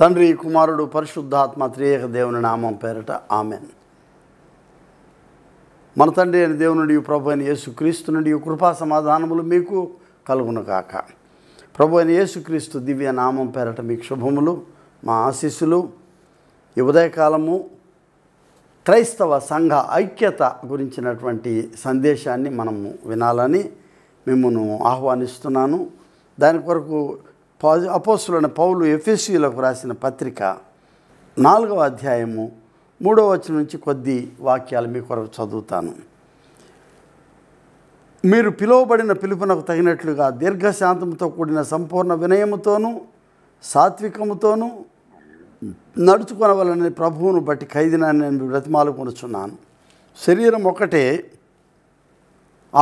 తండ్రి కుమారుడు పరిశుద్ధాత్మ త్రియేక దేవుని నామం పేరట ఆమెన్ మన తండ్రి అయిన దేవునుడి ప్రభు అయిన యేసుక్రీస్తు నుండి కృపా సమాధానములు మీకు కలుగును కాక ప్రభు అయిన యేసుక్రీస్తు దివ్య నామం పేరట మీకు శుభములు మా ఆశీస్సులు ఈ ఉదయకాలము క్రైస్తవ సంఘ ఐక్యత గురించినటువంటి సందేశాన్ని మనము వినాలని మిమ్మల్ని ఆహ్వానిస్తున్నాను దాని కొరకు అపోస్తులైన పౌలు ఎఫ్ఎస్సీలకు రాసిన పత్రిక నాలుగవ అధ్యాయము మూడవ వచ్చిన నుంచి కొద్ది వాక్యాలు మీ కొరకు చదువుతాను మీరు పిలువబడిన పిలుపునకు తగినట్లుగా దీర్ఘశాంతంతో కూడిన సంపూర్ణ వినయముతోనూ సాత్వికముతోనూ నడుచుకొనవలని ప్రభువును బట్టి ఖైదీనాన్ని నేను బ్రతిమాలు కొనుచున్నాను శరీరం ఒకటే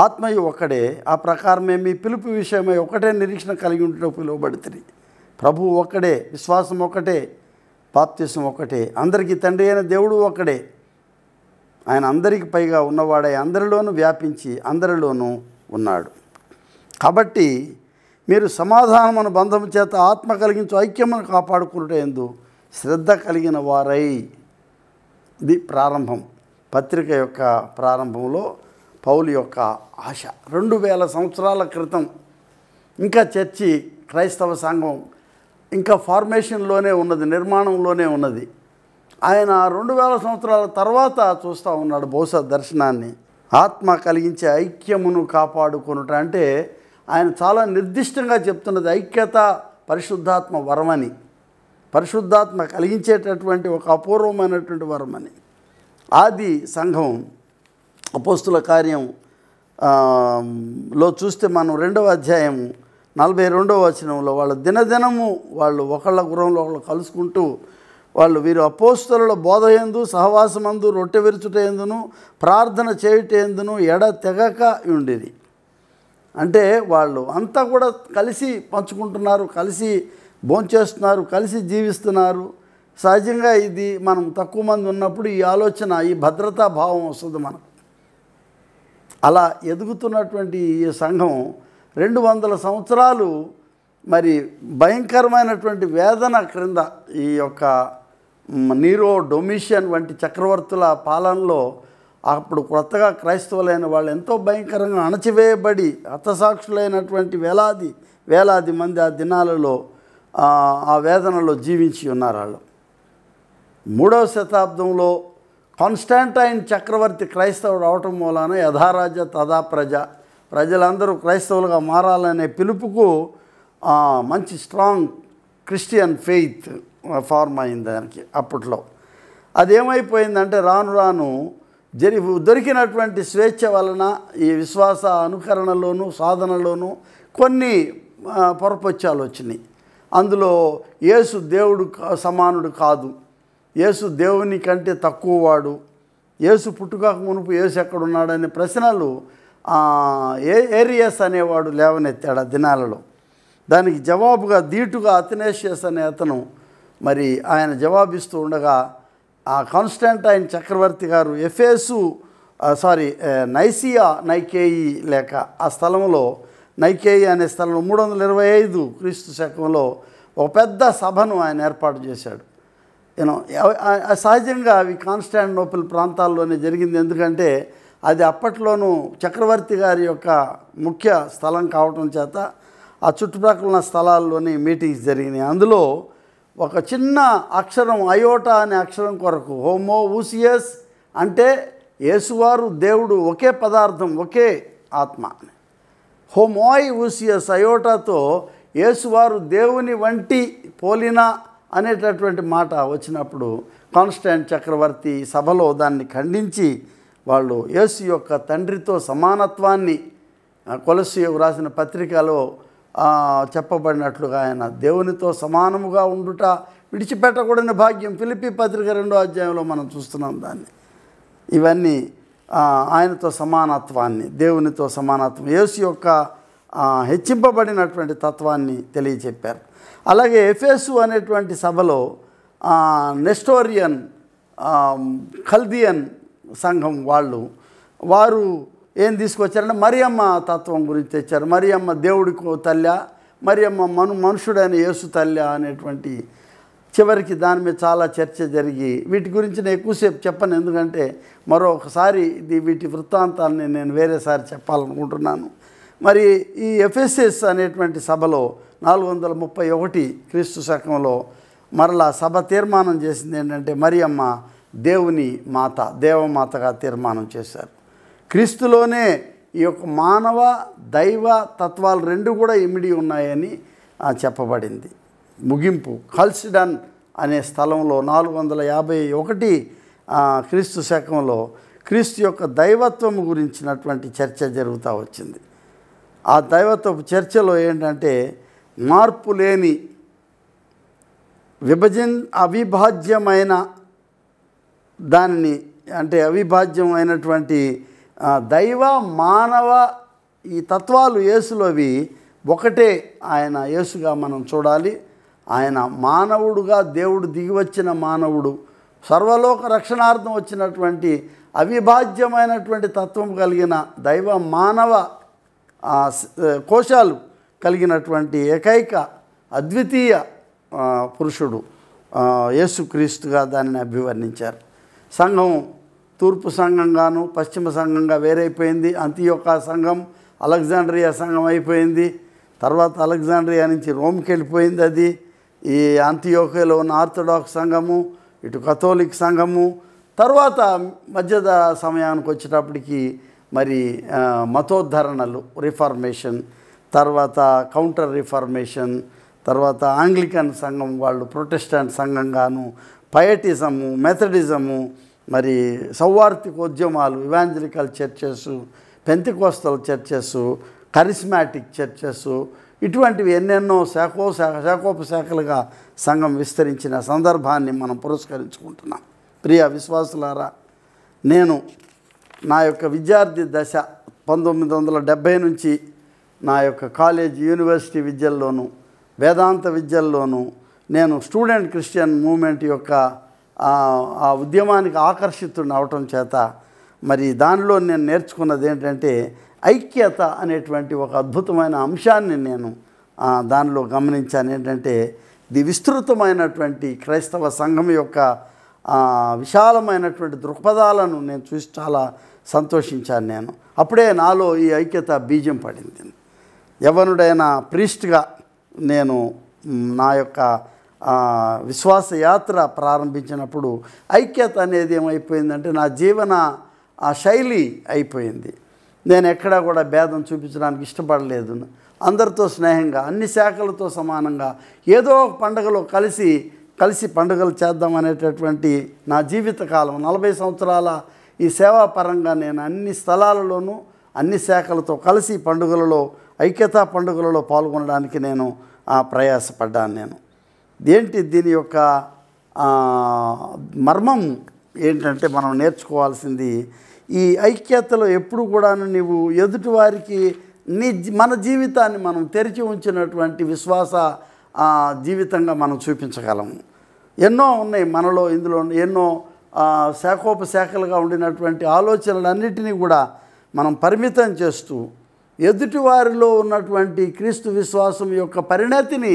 ఆత్మయు ఒకడే ఆ ప్రకారమే మీ పిలుపు విషయమై ఒకటే నిరీక్షణ కలిగి ఉండటం పిలువబడుతుంది ప్రభు ఒక్కడే విశ్వాసం ఒకటే బాప్తిసం ఒకటే అందరికీ తండ్రి అయిన దేవుడు ఒకడే ఆయన అందరికి పైగా ఉన్నవాడే అందరిలోనూ వ్యాపించి అందరిలోనూ ఉన్నాడు కాబట్టి మీరు సమాధానమును బంధం చేత ఆత్మ కలిగించు ఐక్యమును కాపాడుకునేందు శ్రద్ధ కలిగిన వారై ఇది ప్రారంభం పత్రిక యొక్క ప్రారంభంలో పౌలు యొక్క ఆశ రెండు వేల సంవత్సరాల క్రితం ఇంకా చర్చి క్రైస్తవ సంఘం ఇంకా ఫార్మేషన్లోనే ఉన్నది నిర్మాణంలోనే ఉన్నది ఆయన రెండు వేల సంవత్సరాల తర్వాత చూస్తూ ఉన్నాడు బహుశా దర్శనాన్ని ఆత్మ కలిగించే ఐక్యమును కాపాడుకున్నట అంటే ఆయన చాలా నిర్దిష్టంగా చెప్తున్నది ఐక్యత పరిశుద్ధాత్మ వరమని పరిశుద్ధాత్మ కలిగించేటటువంటి ఒక అపూర్వమైనటువంటి వరమని ఆది సంఘం అపోస్తుల కార్యం లో చూస్తే మనం రెండవ అధ్యాయము నలభై రెండవ వచనంలో వాళ్ళ దినదినము వాళ్ళు ఒకళ్ళ గురంలో ఒకళ్ళు కలుసుకుంటూ వాళ్ళు వీరు అపోస్తుల బోధ ఎందు సహవాసమందు రొట్టె విరుచుట ఎందును ప్రార్థన చేయుట ఎందును ఎడ తెగక ఉండేది అంటే వాళ్ళు అంతా కూడా కలిసి పంచుకుంటున్నారు కలిసి భోంచేస్తున్నారు కలిసి జీవిస్తున్నారు సహజంగా ఇది మనం తక్కువ మంది ఉన్నప్పుడు ఈ ఆలోచన ఈ భద్రతా భావం వస్తుంది మనకు అలా ఎదుగుతున్నటువంటి ఈ సంఘం రెండు వందల సంవత్సరాలు మరి భయంకరమైనటువంటి వేదన క్రింద ఈ యొక్క నీరో డొమిషియన్ వంటి చక్రవర్తుల పాలనలో అప్పుడు కొత్తగా క్రైస్తవులైన వాళ్ళు ఎంతో భయంకరంగా అణచివేయబడి హతసాక్షులైనటువంటి వేలాది వేలాది మంది ఆ దినాలలో ఆ వేదనలో జీవించి ఉన్నారు వాళ్ళు మూడవ శతాబ్దంలో కాన్స్టాంటైన్ చక్రవర్తి క్రైస్తవుడు అవటం మూలాన యథారాజ తథా ప్రజ ప్రజలందరూ క్రైస్తవులుగా మారాలనే పిలుపుకు మంచి స్ట్రాంగ్ క్రిస్టియన్ ఫెయిత్ ఫార్మ్ అయింది దానికి అప్పట్లో అదేమైపోయిందంటే రాను రాను జరి దొరికినటువంటి స్వేచ్ఛ వలన ఈ విశ్వాస అనుకరణలోను సాధనలోను కొన్ని పొరపచ్చాలు వచ్చినాయి అందులో యేసు దేవుడు సమానుడు కాదు యేసు దేవుని కంటే తక్కువవాడు యేసు పుట్టుకాక మునుపు యేసు ఎక్కడున్నాడనే ప్రశ్నలు ఏ ఏరియస్ అనేవాడు లేవనెత్తాడు ఆ దినాలలో దానికి జవాబుగా ధీటుగా అతనేషియస్ అనే అతను మరి ఆయన జవాబిస్తూ ఉండగా ఆ కాన్స్టాంటైన్ చక్రవర్తి గారు ఎఫేసు సారీ నైసియా నైకేయి లేక ఆ స్థలంలో నైకేయి అనే స్థలంలో మూడు వందల ఇరవై ఐదు క్రీస్తు శకంలో ఒక పెద్ద సభను ఆయన ఏర్పాటు చేశాడు యూనో సహజంగా అవి కాన్స్టాంటినోపుల్ ప్రాంతాల్లోనే జరిగింది ఎందుకంటే అది అప్పట్లోనూ చక్రవర్తి గారి యొక్క ముఖ్య స్థలం కావటం చేత ఆ చుట్టుపక్కల ఉన్న స్థలాల్లోనే మీటింగ్స్ జరిగినాయి అందులో ఒక చిన్న అక్షరం అయోటా అనే అక్షరం కొరకు హోమో ఊసియస్ అంటే యేసువారు దేవుడు ఒకే పదార్థం ఒకే ఆత్మ హోమోయ్ ఊసియస్ అయోటాతో యేసువారు దేవుని వంటి పోలిన అనేటటువంటి మాట వచ్చినప్పుడు కాన్స్టాంట్ చక్రవర్తి సభలో దాన్ని ఖండించి వాళ్ళు యేసు యొక్క తండ్రితో సమానత్వాన్ని కొలసి రాసిన పత్రికలో చెప్పబడినట్లుగా ఆయన దేవునితో సమానముగా ఉండుట విడిచిపెట్టకూడని భాగ్యం ఫిలిపి పత్రిక రెండో అధ్యాయంలో మనం చూస్తున్నాం దాన్ని ఇవన్నీ ఆయనతో సమానత్వాన్ని దేవునితో సమానత్వం యేసు యొక్క హెచ్చింపబడినటువంటి తత్వాన్ని తెలియచెప్పారు అలాగే ఎఫెసు అనేటువంటి సభలో నెస్టోరియన్ కల్దియన్ సంఘం వాళ్ళు వారు ఏం తీసుకొచ్చారంటే మరియమ్మ తత్వం గురించి తెచ్చారు మరియమ్మ దేవుడికి తల్లి మరియమ్మ మను మనుషుడైన యేసు తల్లి అనేటువంటి చివరికి దాని మీద చాలా చర్చ జరిగి వీటి గురించి నేను ఎక్కువసేపు చెప్పను ఎందుకంటే మరొకసారి వీటి వృత్తాంతాన్ని నేను వేరేసారి చెప్పాలనుకుంటున్నాను మరి ఈ ఎఫ్ఎస్ఎస్ అనేటువంటి సభలో నాలుగు వందల ముప్పై ఒకటి క్రీస్తు శకంలో మరలా సభ తీర్మానం చేసింది ఏంటంటే మరియమ్మ దేవుని మాత దేవమాతగా తీర్మానం చేశారు క్రీస్తులోనే ఈ యొక్క మానవ దైవ తత్వాలు రెండు కూడా ఇమిడి ఉన్నాయని చెప్పబడింది ముగింపు కల్సిడన్ అనే స్థలంలో నాలుగు వందల యాభై ఒకటి క్రీస్తు శకంలో క్రీస్తు యొక్క దైవత్వం గురించినటువంటి చర్చ జరుగుతూ వచ్చింది ఆ దైవత్వపు చర్చలో ఏంటంటే మార్పు లేని విభజన్ అవిభాజ్యమైన దానిని అంటే అవిభాజ్యమైనటువంటి దైవ మానవ ఈ తత్వాలు యేసులోవి ఒకటే ఆయన యేసుగా మనం చూడాలి ఆయన మానవుడుగా దేవుడు దిగివచ్చిన మానవుడు సర్వలోక రక్షణార్థం వచ్చినటువంటి అవిభాజ్యమైనటువంటి తత్వం కలిగిన దైవ మానవ కోశాలు కలిగినటువంటి ఏకైక అద్వితీయ పురుషుడు యేసుక్రీస్తుగా దానిని అభివర్ణించారు సంఘం తూర్పు సంఘంగాను పశ్చిమ సంఘంగా వేరైపోయింది అంత్యోకా సంఘం అలెగ్జాండ్రియా సంఘం అయిపోయింది తర్వాత అలెగ్జాండ్రియా నుంచి రోమ్కి వెళ్ళిపోయింది అది ఈ అంత్యోకేలో ఉన్న ఆర్థడాక్స్ సంఘము ఇటు కథోలిక్ సంఘము తర్వాత మధ్య సమయానికి వచ్చేటప్పటికి మరి మతోద్ధరణలు రిఫార్మేషన్ తర్వాత కౌంటర్ రిఫార్మేషన్ తర్వాత ఆంగ్లికన్ సంఘం వాళ్ళు ప్రొటెస్టాంట్ గాను పయటిజము మెథడిజము మరి సౌవార్థికోద్యమాలు evangelical churches Pentecostal churches charismatic churches ఇటువంటివి ఎన్నెన్నో శాఖో శాఖ శాఖోపశాఖలుగా సంఘం విస్తరించిన సందర్భాన్ని మనం పురస్కరించుకుంటున్నాం ప్రియ విశ్వాసులారా నేను నా యొక్క విద్యార్థి దశ పంతొమ్మిది వందల డెబ్భై నుంచి నా యొక్క కాలేజ్ యూనివర్సిటీ విద్యల్లోనూ వేదాంత విద్యల్లోనూ నేను స్టూడెంట్ క్రిస్టియన్ మూమెంట్ యొక్క ఆ ఉద్యమానికి ఆకర్షితుడిని అవటం చేత మరి దానిలో నేను నేర్చుకున్నది ఏంటంటే ఐక్యత అనేటువంటి ఒక అద్భుతమైన అంశాన్ని నేను దానిలో గమనించాను ఏంటంటే ది విస్తృతమైనటువంటి క్రైస్తవ సంఘం యొక్క విశాలమైనటువంటి దృక్పథాలను నేను చూసి చాలా సంతోషించాను నేను అప్పుడే నాలో ఈ ఐక్యత బీజం పడింది ఎవరుడైనా ప్రీస్ట్గా నేను నా యొక్క విశ్వాస యాత్ర ప్రారంభించినప్పుడు ఐక్యత అనేది ఏమైపోయిందంటే నా జీవన శైలి అయిపోయింది నేను ఎక్కడా కూడా భేదం చూపించడానికి ఇష్టపడలేదు అందరితో స్నేహంగా అన్ని శాఖలతో సమానంగా ఏదో ఒక పండుగలో కలిసి కలిసి పండుగలు చేద్దాం అనేటటువంటి నా జీవితకాలం నలభై సంవత్సరాల ఈ సేవాపరంగా నేను అన్ని స్థలాలలోనూ అన్ని శాఖలతో కలిసి పండుగలలో ఐక్యతా పండుగలలో పాల్గొనడానికి నేను ప్రయాసపడ్డాను నేను ఏంటి దీని యొక్క మర్మం ఏంటంటే మనం నేర్చుకోవాల్సింది ఈ ఐక్యతలో ఎప్పుడు కూడా నీవు ఎదుటివారికి నీ మన జీవితాన్ని మనం తెరిచి ఉంచినటువంటి విశ్వాస జీవితంగా మనం చూపించగలము ఎన్నో ఉన్నాయి మనలో ఇందులో ఎన్నో శాఖోపశాఖలుగా ఉండినటువంటి ఆలోచనలన్నిటినీ కూడా మనం పరిమితం చేస్తూ ఎదుటి వారిలో ఉన్నటువంటి క్రీస్తు విశ్వాసం యొక్క పరిణతిని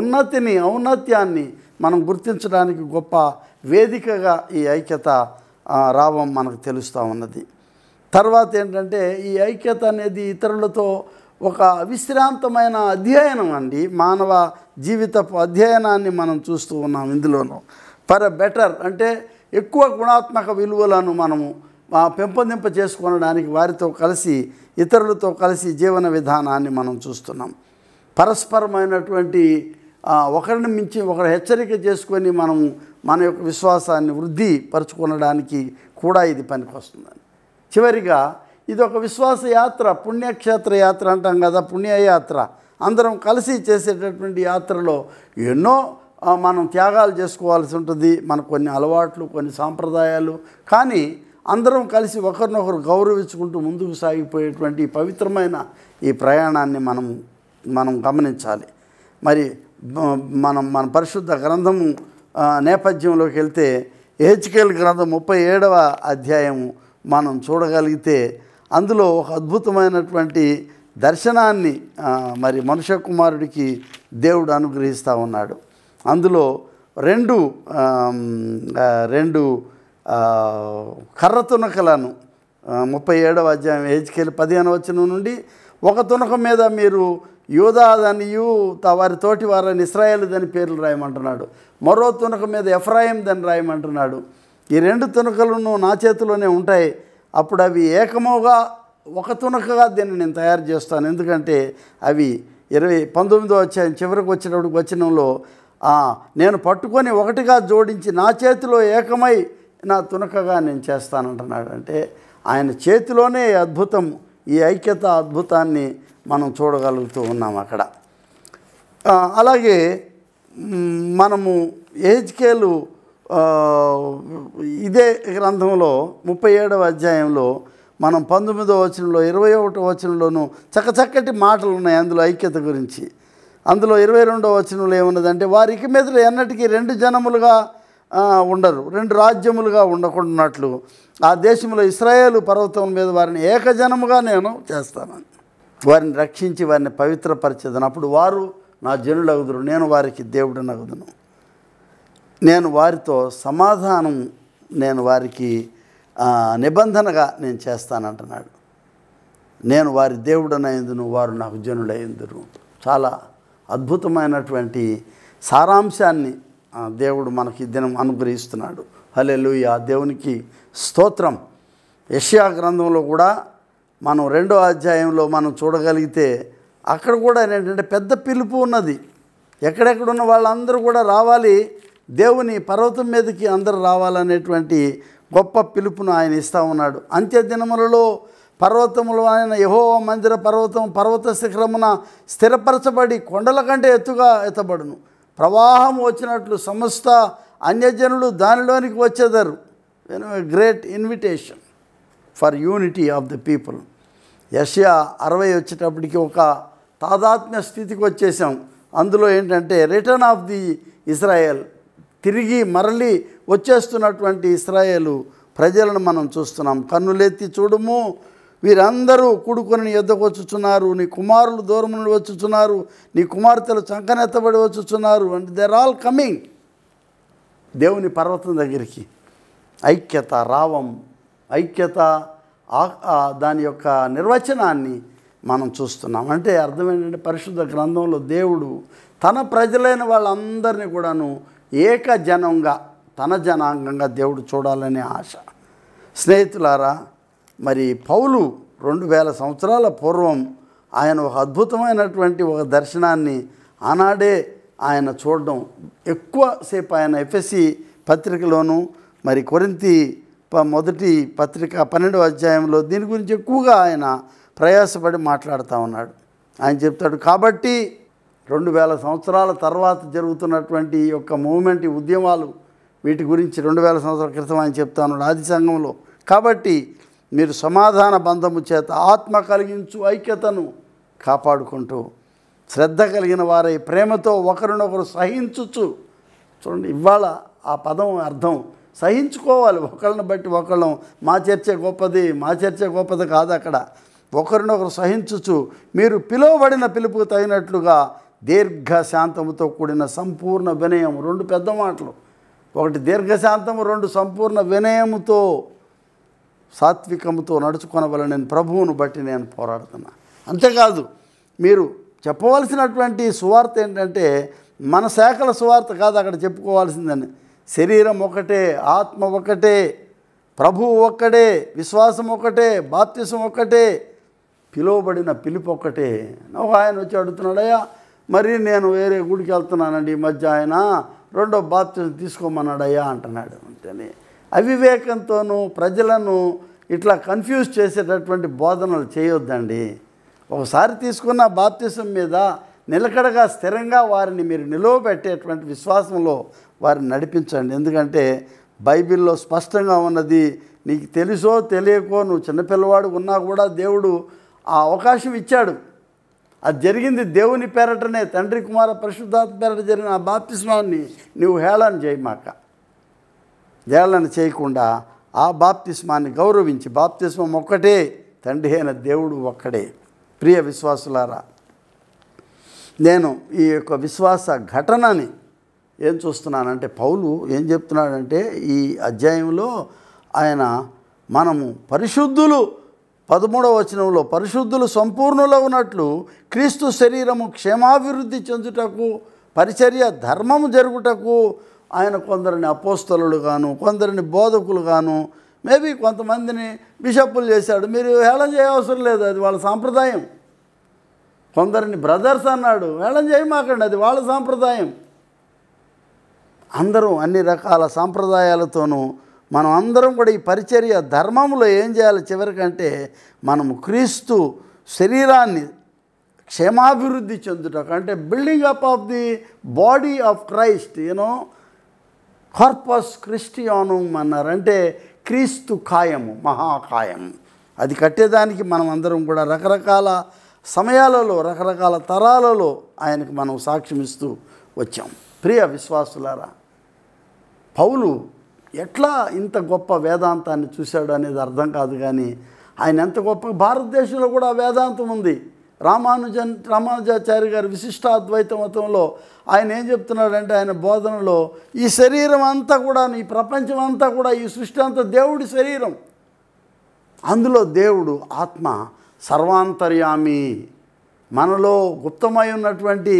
ఉన్నతిని ఔన్నత్యాన్ని మనం గుర్తించడానికి గొప్ప వేదికగా ఈ ఐక్యత రావం మనకు తెలుస్తూ ఉన్నది తర్వాత ఏంటంటే ఈ ఐక్యత అనేది ఇతరులతో ఒక విశ్రాంతమైన అధ్యయనం అండి మానవ జీవితపు అధ్యయనాన్ని మనం చూస్తూ ఉన్నాం ఇందులోనూ ఫర్ బెటర్ అంటే ఎక్కువ గుణాత్మక విలువలను మనము పెంపొందింప చేసుకోవడానికి వారితో కలిసి ఇతరులతో కలిసి జీవన విధానాన్ని మనం చూస్తున్నాం పరస్పరమైనటువంటి ఒకరిని మించి ఒకరు హెచ్చరిక చేసుకొని మనం మన యొక్క విశ్వాసాన్ని వృద్ధి పరుచుకునడానికి కూడా ఇది పనికొస్తుందని చివరిగా ఇది ఒక విశ్వాస యాత్ర పుణ్యక్షేత్ర యాత్ర అంటాం కదా పుణ్యయాత్ర అందరం కలిసి చేసేటటువంటి యాత్రలో ఎన్నో మనం త్యాగాలు చేసుకోవాల్సి ఉంటుంది మన కొన్ని అలవాట్లు కొన్ని సాంప్రదాయాలు కానీ అందరం కలిసి ఒకరినొకరు గౌరవించుకుంటూ ముందుకు సాగిపోయేటువంటి పవిత్రమైన ఈ ప్రయాణాన్ని మనం మనం గమనించాలి మరి మనం మన పరిశుద్ధ గ్రంథము నేపథ్యంలోకి వెళ్తే ఏహెచ్కేల్ గ్రంథం ముప్పై ఏడవ అధ్యాయం మనం చూడగలిగితే అందులో ఒక అద్భుతమైనటువంటి దర్శనాన్ని మరి మనుష్య కుమారుడికి దేవుడు అనుగ్రహిస్తూ ఉన్నాడు అందులో రెండు రెండు కర్ర తునకలను ముప్పై ఏడవ అధ్యాయం ఏజ్కేల్ పదిహేను వచ్చిన నుండి ఒక తునక మీద మీరు యూదాదనియు వారి తోటి వారిని ఇస్రాయేల్దని పేర్లు రాయమంటున్నాడు మరో తునక మీద ఎఫ్రాయిందని రాయమంటున్నాడు ఈ రెండు తునకలను నా చేతిలోనే ఉంటాయి అప్పుడు అవి ఏకముగా ఒక తునకగా దీన్ని నేను తయారు చేస్తాను ఎందుకంటే అవి ఇరవై పంతొమ్మిదో వచ్చాయి చివరికి వచ్చినప్పుడు వచ్చినంలో నేను పట్టుకొని ఒకటిగా జోడించి నా చేతిలో ఏకమై నా తునకగా నేను చేస్తానంటున్నాడు అంటే ఆయన చేతిలోనే అద్భుతం ఈ ఐక్యత అద్భుతాన్ని మనం చూడగలుగుతూ ఉన్నాం అక్కడ అలాగే మనము ఏజ్కేలు ఇదే గ్రంథంలో ముప్పై ఏడవ అధ్యాయంలో మనం పంతొమ్మిదో వచనంలో ఇరవై ఒకటో వచనంలోనూ చక్కచక్కటి మాటలు ఉన్నాయి అందులో ఐక్యత గురించి అందులో ఇరవై రెండో వచనంలో ఏమున్నదంటే వారికి మీద ఎన్నటికీ రెండు జనములుగా ఉండరు రెండు రాజ్యములుగా ఉండకుండాన్నట్లు ఆ దేశంలో ఇస్రాయేలు పర్వతం మీద వారిని ఏకజనముగా నేను చేస్తానని వారిని రక్షించి వారిని పవిత్రపరిచేదనప్పుడు వారు నా జనులు అగుదురు నేను వారికి దేవుడు నగుదును నేను వారితో సమాధానం నేను వారికి నిబంధనగా నేను చేస్తానంటున్నాడు నేను వారి దేవుడనైందును వారు నాకు జనుడైందును చాలా అద్భుతమైనటువంటి సారాంశాన్ని దేవుడు మనకి దినం అనుగ్రహిస్తున్నాడు హలే లూయ దేవునికి స్తోత్రం యష్యా గ్రంథంలో కూడా మనం రెండో అధ్యాయంలో మనం చూడగలిగితే అక్కడ కూడా ఏంటంటే పెద్ద పిలుపు ఉన్నది ఎక్కడెక్కడున్న వాళ్ళందరూ కూడా రావాలి దేవుని పర్వతం మీదకి అందరూ రావాలనేటువంటి గొప్ప పిలుపును ఆయన ఇస్తూ ఉన్నాడు అంత్య దినములలో పర్వతములు ఆయన యహో మందిర పర్వతం పర్వత శిఖరమున స్థిరపరచబడి కొండల కంటే ఎత్తుగా ఎత్తబడును ప్రవాహం వచ్చినట్లు సమస్త అన్యజనులు దానిలోనికి వచ్చేదారు great invitation for unity of the people యష్యా అరవై వచ్చేటప్పటికి ఒక తాదాత్మ్య స్థితికి వచ్చేసాం అందులో ఏంటంటే రిటర్న్ ఆఫ్ ది ఇజ్రాయెల్ తిరిగి మరలి వచ్చేస్తున్నటువంటి ఇస్రాయేలు ప్రజలను మనం చూస్తున్నాం కన్నులెత్తి చూడము వీరందరూ కూడుకొని ఎద్దకు వచ్చుచున్నారు నీ కుమారులు దూరములు నుండి వచ్చుచున్నారు నీ కుమార్తెలు చంకనెత్తబడి వచ్చుచున్నారు అంటే దెర్ ఆల్ కమింగ్ దేవుని పర్వతం దగ్గరికి ఐక్యత రావం ఐక్యత దాని యొక్క నిర్వచనాన్ని మనం చూస్తున్నాం అంటే అర్థమైందంటే పరిశుద్ధ గ్రంథంలో దేవుడు తన ప్రజలైన వాళ్ళందరినీ కూడాను ఏకజనంగా తన జనాంగంగా దేవుడు చూడాలనే ఆశ స్నేహితులారా మరి పౌలు రెండు వేల సంవత్సరాల పూర్వం ఆయన ఒక అద్భుతమైనటువంటి ఒక దర్శనాన్ని ఆనాడే ఆయన చూడడం ఎక్కువసేపు ఆయన ఎఫ్ఎస్సి పత్రికలోను మరి కొరింతి మొదటి పత్రిక పన్నెండవ అధ్యాయంలో దీని గురించి ఎక్కువగా ఆయన ప్రయాసపడి మాట్లాడుతూ ఉన్నాడు ఆయన చెప్తాడు కాబట్టి రెండు వేల సంవత్సరాల తర్వాత జరుగుతున్నటువంటి యొక్క మూమెంట్ ఉద్యమాలు వీటి గురించి రెండు వేల సంవత్సరాల క్రితం ఆయన చెప్తాను ఆది సంఘంలో కాబట్టి మీరు సమాధాన బంధము చేత ఆత్మ కలిగించు ఐక్యతను కాపాడుకుంటూ శ్రద్ధ కలిగిన వారై ప్రేమతో ఒకరినొకరు సహించుచు చూడండి ఇవాళ ఆ పదం అర్థం సహించుకోవాలి ఒకళ్ళని బట్టి ఒకళ్ళం మా చర్చ గొప్పది మా చర్చ గొప్పది కాదు అక్కడ ఒకరినొకరు సహించుచు మీరు పిలువబడిన పిలుపుకు తగినట్లుగా దీర్ఘశాంతముతో కూడిన సంపూర్ణ వినయం రెండు పెద్ద మాటలు ఒకటి దీర్ఘశాంతము రెండు సంపూర్ణ వినయముతో సాత్వికముతో వల్ల నేను ప్రభువును బట్టి నేను పోరాడుతున్నా అంతేకాదు మీరు చెప్పవలసినటువంటి సువార్త ఏంటంటే మన శాఖల సువార్త కాదు అక్కడ చెప్పుకోవాల్సిందని శరీరం ఒకటే ఆత్మ ఒకటే ప్రభువు ఒక్కటే విశ్వాసం ఒకటే బాప్తిసం ఒక్కటే పిలువబడిన పిలుపు ఒక్కటే ఆయన వచ్చి అడుగుతున్నాడయ్యా మరి నేను వేరే గుడికి వెళ్తున్నానండి ఈ మధ్య ఆయన రెండో బాప్తిజం తీసుకోమన్నాడయ్యా అంటున్నాడు అంతేని అవివేకంతోనూ ప్రజలను ఇట్లా కన్ఫ్యూజ్ చేసేటటువంటి బోధనలు చేయొద్దండి ఒకసారి తీసుకున్న బాప్తిజం మీద నిలకడగా స్థిరంగా వారిని మీరు నిలవబెట్టేటువంటి విశ్వాసంలో వారిని నడిపించండి ఎందుకంటే బైబిల్లో స్పష్టంగా ఉన్నది నీకు తెలుసో తెలియకో నువ్వు చిన్నపిల్లవాడు ఉన్నా కూడా దేవుడు ఆ అవకాశం ఇచ్చాడు అది జరిగింది దేవుని పేరటనే తండ్రి కుమార పరిశుద్ధాత్మ పేరట జరిగిన ఆ బాప్తిస్మాన్ని నువ్వు హేళన చేయమాక హేళన చేయకుండా ఆ బాప్తిస్మాన్ని గౌరవించి బాప్తిస్మం ఒక్కటే తండ్రి అయిన దేవుడు ఒక్కడే ప్రియ విశ్వాసులారా నేను ఈ యొక్క విశ్వాస ఘటనని ఏం చూస్తున్నానంటే పౌలు ఏం చెప్తున్నాడంటే ఈ అధ్యాయంలో ఆయన మనము పరిశుద్ధులు పదమూడవ వచనంలో పరిశుద్ధులు ఉన్నట్లు క్రీస్తు శరీరము క్షేమాభివృద్ధి చెందుటకు పరిచర్య ధర్మము జరుగుటకు ఆయన కొందరిని గాను కొందరిని బోధకులు గాను మేబీ కొంతమందిని బిషప్పులు చేశాడు మీరు హేళం చేయవసరం లేదు అది వాళ్ళ సాంప్రదాయం కొందరిని బ్రదర్స్ అన్నాడు హేళన చేయమాకండి అది వాళ్ళ సాంప్రదాయం అందరూ అన్ని రకాల సాంప్రదాయాలతోనూ మనం అందరం కూడా ఈ పరిచర్య ధర్మంలో ఏం చేయాలి చివరికంటే మనము క్రీస్తు శరీరాన్ని క్షేమాభివృద్ధి చెందుటకు అంటే building up of the body of Christ యూనో కార్పస్ క్రిస్టియానం అన్నారంటే క్రీస్తు ఖాయము మహాకాయం అది కట్టేదానికి మనం అందరం కూడా రకరకాల సమయాలలో రకరకాల తరాలలో ఆయనకు మనం సాక్ష్యమిస్తూ వచ్చాం ప్రియ విశ్వాసులారా పౌలు ఎట్లా ఇంత గొప్ప వేదాంతాన్ని చూశాడు అనేది అర్థం కాదు కానీ ఆయన ఎంత గొప్ప భారతదేశంలో కూడా వేదాంతం ఉంది రామానుజన్ రామానుజాచారి గారి విశిష్టాద్వైత మతంలో ఆయన ఏం చెప్తున్నాడంటే ఆయన బోధనలో ఈ శరీరం అంతా కూడా ఈ ప్రపంచం అంతా కూడా ఈ సృష్టి అంతా దేవుడి శరీరం అందులో దేవుడు ఆత్మ సర్వాంతర్యామి మనలో గుప్తమై ఉన్నటువంటి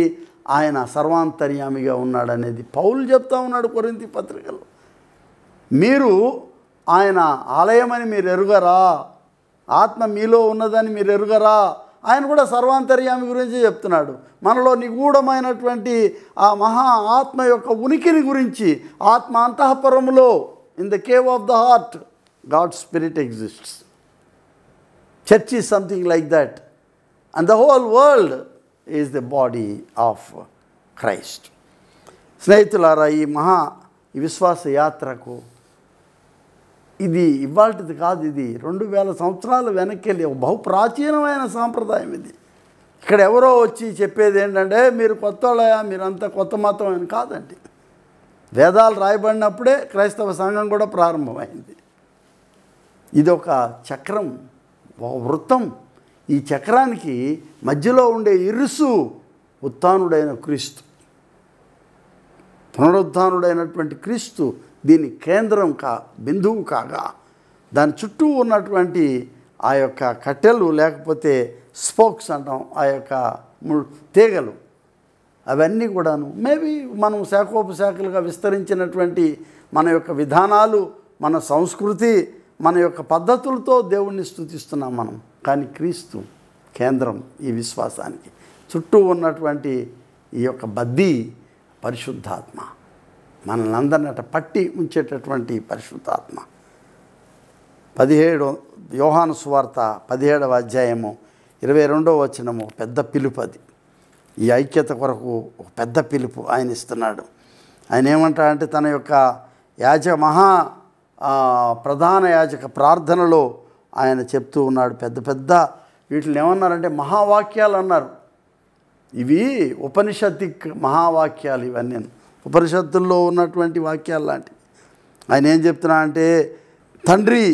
ఆయన సర్వాంతర్యామిగా ఉన్నాడనేది పౌలు చెప్తా ఉన్నాడు కొరింతి పత్రికలో మీరు ఆయన ఆలయమని మీరు ఎరుగరా ఆత్మ మీలో ఉన్నదని మీరు ఎరుగరా ఆయన కూడా సర్వాంతర్యామి గురించి చెప్తున్నాడు మనలో నిగూఢమైనటువంటి ఆ మహా ఆత్మ యొక్క ఉనికిని గురించి ఆత్మ అంతఃపురములో in the cave of the heart God spirit exists church is something like that and the whole world is the body of Christ స్నేహితులారా ఈ మహా విశ్వాస యాత్రకు ఇది ఇవాళది కాదు ఇది రెండు వేల సంవత్సరాలు వెనక్కి వెళ్ళి బహు ప్రాచీనమైన సాంప్రదాయం ఇది ఇక్కడ ఎవరో వచ్చి చెప్పేది ఏంటంటే మీరు కొత్త వాళ్ళయా మీరంతా కొత్త మతం అని కాదండి వేదాలు రాయబడినప్పుడే క్రైస్తవ సంఘం కూడా ప్రారంభమైంది ఇది ఒక చక్రం ఒక వృత్తం ఈ చక్రానికి మధ్యలో ఉండే ఇరుసు ఉత్థానుడైన క్రీస్తు పునరుద్ధానుడైనటువంటి క్రీస్తు దీని కేంద్రం కా బిందువు కాగా దాని చుట్టూ ఉన్నటువంటి ఆ యొక్క కట్టెలు లేకపోతే స్పోక్స్ అంటాం ఆ యొక్క తీగలు అవన్నీ కూడాను మేబీ మనం శాఖోపశాఖలుగా విస్తరించినటువంటి మన యొక్క విధానాలు మన సంస్కృతి మన యొక్క పద్ధతులతో దేవుణ్ణి స్థుతిస్తున్నాం మనం కానీ క్రీస్తు కేంద్రం ఈ విశ్వాసానికి చుట్టూ ఉన్నటువంటి ఈ యొక్క బద్దీ పరిశుద్ధాత్మ మనల్ని అందరిని అట్ట పట్టి ఉంచేటటువంటి పరిశుద్ధాత్మ పదిహేడు వ్యూహాను సువార్త పదిహేడవ అధ్యాయము ఇరవై రెండవ వచనము పెద్ద పిలుపు అది ఈ ఐక్యత కొరకు ఒక పెద్ద పిలుపు ఆయన ఇస్తున్నాడు ఆయన అంటే తన యొక్క యాజ మహా ప్రధాన యాజక ప్రార్థనలో ఆయన చెప్తూ ఉన్నాడు పెద్ద పెద్ద వీటిని ఏమన్నారంటే మహావాక్యాలు అన్నారు ఇవి ఉపనిషత్తి మహావాక్యాలు ఇవన్నీ ఉపనిషత్తుల్లో ఉన్నటువంటి వాక్యాలు లాంటివి ఆయన ఏం చెప్తున్నా అంటే తండ్రి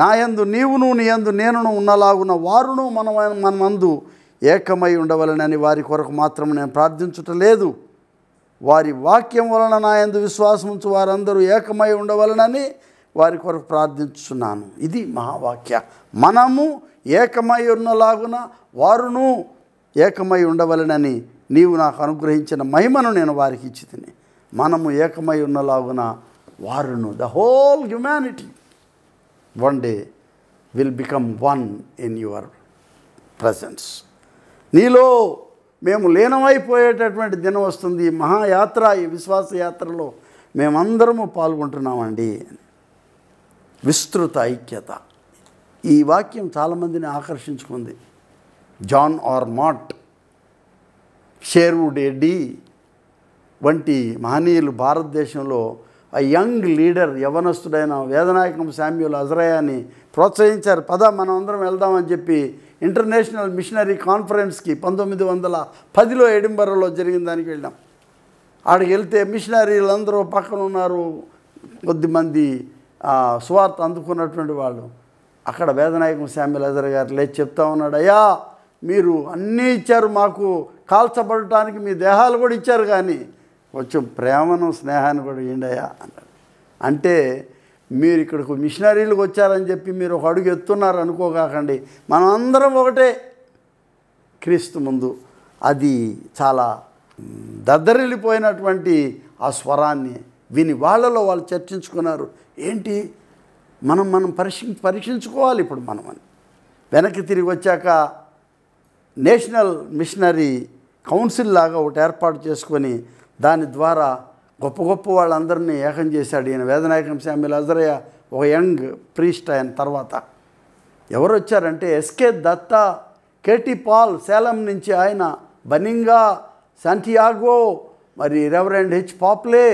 నాయందు నీవును నీయందు నేనును ఉన్నలాగున వారును మనం మనమందు ఏకమై ఉండవలనని వారి కొరకు మాత్రం నేను ప్రార్థించుట లేదు వారి వాక్యం వలన నాయందు ఉంచు వారందరూ ఏకమై ఉండవలనని వారి కొరకు ప్రార్థించున్నాను ఇది మహావాక్య మనము ఏకమై ఉన్నలాగున వారును ఏకమై ఉండవలనని నీవు నాకు అనుగ్రహించిన మహిమను నేను వారికి ఇచ్చి తిని మనము ఏకమై ఉన్నలాగున వారును the whole humanity one day will become one in your presence నీలో మేము లీనమైపోయేటటువంటి దినం వస్తుంది ఈ మహాయాత్ర ఈ విశ్వాస యాత్రలో మేమందరము పాల్గొంటున్నామండి విస్తృత ఐక్యత ఈ వాక్యం చాలామందిని ఆకర్షించుకుంది John R Mott Sherwood Eddy వంటి మహనీయులు భారతదేశంలో ఆ యంగ్ లీడర్ యవనస్తుడైన వేదనాయకం శామ్యుల్ అజరాయాన్ని ప్రోత్సహించారు పద మనం అందరం వెళ్దామని చెప్పి ఇంటర్నేషనల్ మిషనరీ కాన్ఫరెన్స్కి పంతొమ్మిది వందల పదిలో ఎడింబరోలో జరిగిన దానికి వెళ్ళాం ఆడికి వెళ్తే మిషనరీలు అందరూ పక్కన ఉన్నారు కొద్దిమంది సువార్త అందుకున్నటువంటి వాళ్ళు అక్కడ వేదనాయకం శామ్యుల్ అజర్ గారు లేచి చెప్తా ఉన్నాడు అయ్యా మీరు అన్నీ ఇచ్చారు మాకు కాల్చబడటానికి మీ దేహాలు కూడా ఇచ్చారు కానీ కొంచెం ప్రేమను స్నేహాన్ని కూడా ఇండయా అన్నాడు అంటే మీరు ఇక్కడికి మిషనరీలకు వచ్చారని చెప్పి మీరు ఒక అడుగు ఎత్తున్నారు అనుకోకాకండి మనం అందరం ఒకటే క్రీస్తు ముందు అది చాలా దద్దరిల్లిపోయినటువంటి ఆ స్వరాన్ని విని వాళ్ళలో వాళ్ళు చర్చించుకున్నారు ఏంటి మనం మనం పరీక్ష పరీక్షించుకోవాలి ఇప్పుడు మనం అని వెనక్కి తిరిగి వచ్చాక నేషనల్ మిషనరీ కౌన్సిల్ లాగా ఒకటి ఏర్పాటు చేసుకొని దాని ద్వారా గొప్ప గొప్ప వాళ్ళందరినీ ఏకం చేశాడు ఈయన వేదనాయకం శామ్యుల్ అజరయ్య ఒక యంగ్ ప్రీస్ట్ ఆయన తర్వాత ఎవరు వచ్చారంటే ఎస్కే దత్తా కేటీ పాల్ సేలం నుంచి ఆయన బనింగా శాంటియాగో మరి రెవరెండ్ హెచ్ పాప్లే